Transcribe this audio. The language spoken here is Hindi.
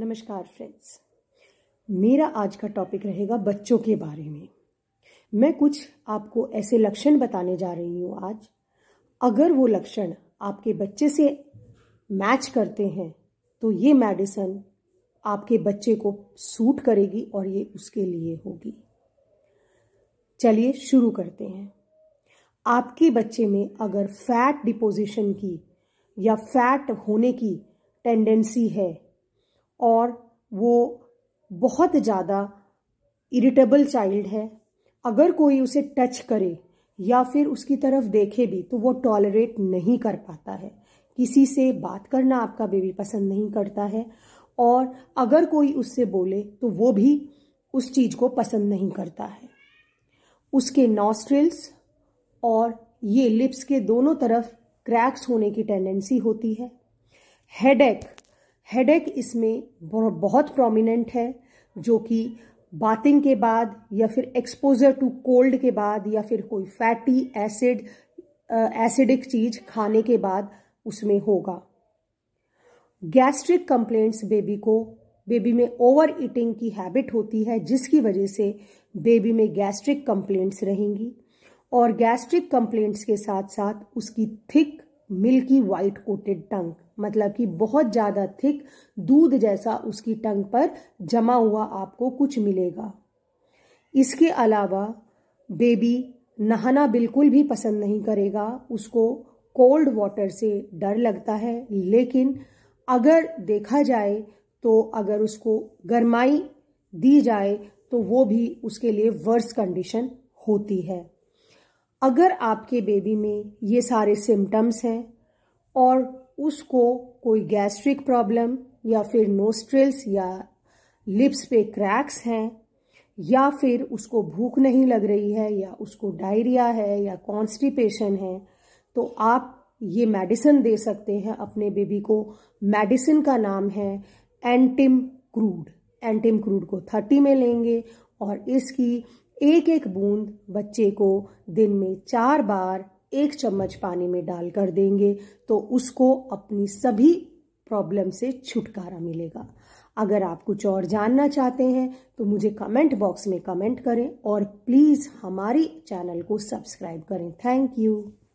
नमस्कार फ्रेंड्स मेरा आज का टॉपिक रहेगा बच्चों के बारे में मैं कुछ आपको ऐसे लक्षण बताने जा रही हूँ आज अगर वो लक्षण आपके बच्चे से मैच करते हैं तो ये मेडिसन आपके बच्चे को सूट करेगी और ये उसके लिए होगी चलिए शुरू करते हैं आपके बच्चे में अगर फैट डिपोजिशन की या फैट होने की टेंडेंसी है और वो बहुत ज़्यादा इरिटेबल चाइल्ड है अगर कोई उसे टच करे या फिर उसकी तरफ देखे भी तो वो टॉलरेट नहीं कर पाता है किसी से बात करना आपका बेबी पसंद नहीं करता है और अगर कोई उससे बोले तो वो भी उस चीज़ को पसंद नहीं करता है उसके नॉस्ट्रिल्स और ये लिप्स के दोनों तरफ क्रैक्स होने की टेंडेंसी होती है हेडेक हेडेक इसमें बहुत प्रोमिनेंट है जो कि बातिंग के बाद या फिर एक्सपोजर टू कोल्ड के बाद या फिर कोई फैटी एसिड एसिडिक चीज खाने के बाद उसमें होगा गैस्ट्रिक कंप्लेंट्स बेबी को बेबी में ओवर ईटिंग की हैबिट होती है जिसकी वजह से बेबी में गैस्ट्रिक कंप्लेंट्स रहेंगी और गैस्ट्रिक कंप्लेंट्स के साथ साथ उसकी thick milky white coated tongue मतलब कि बहुत ज़्यादा थिक दूध जैसा उसकी टंग पर जमा हुआ आपको कुछ मिलेगा इसके अलावा बेबी नहाना बिल्कुल भी पसंद नहीं करेगा उसको कोल्ड वाटर से डर लगता है लेकिन अगर देखा जाए तो अगर उसको गर्माई दी जाए तो वो भी उसके लिए वर्स कंडीशन होती है अगर आपके बेबी में ये सारे सिम्टम्स हैं और उसको कोई गैस्ट्रिक प्रॉब्लम या फिर नोस्ट्रिल्स या लिप्स पे क्रैक्स हैं या फिर उसको भूख नहीं लग रही है या उसको डायरिया है या कॉन्स्टिपेशन है तो आप ये मेडिसिन दे सकते हैं अपने बेबी को मेडिसिन का नाम है एंटिम क्रूड एंटिम क्रूड को थर्टी में लेंगे और इसकी एक एक बूंद बच्चे को दिन में चार बार एक चम्मच पानी में डाल कर देंगे तो उसको अपनी सभी प्रॉब्लम से छुटकारा मिलेगा अगर आप कुछ और जानना चाहते हैं तो मुझे कमेंट बॉक्स में कमेंट करें और प्लीज़ हमारी चैनल को सब्सक्राइब करें थैंक यू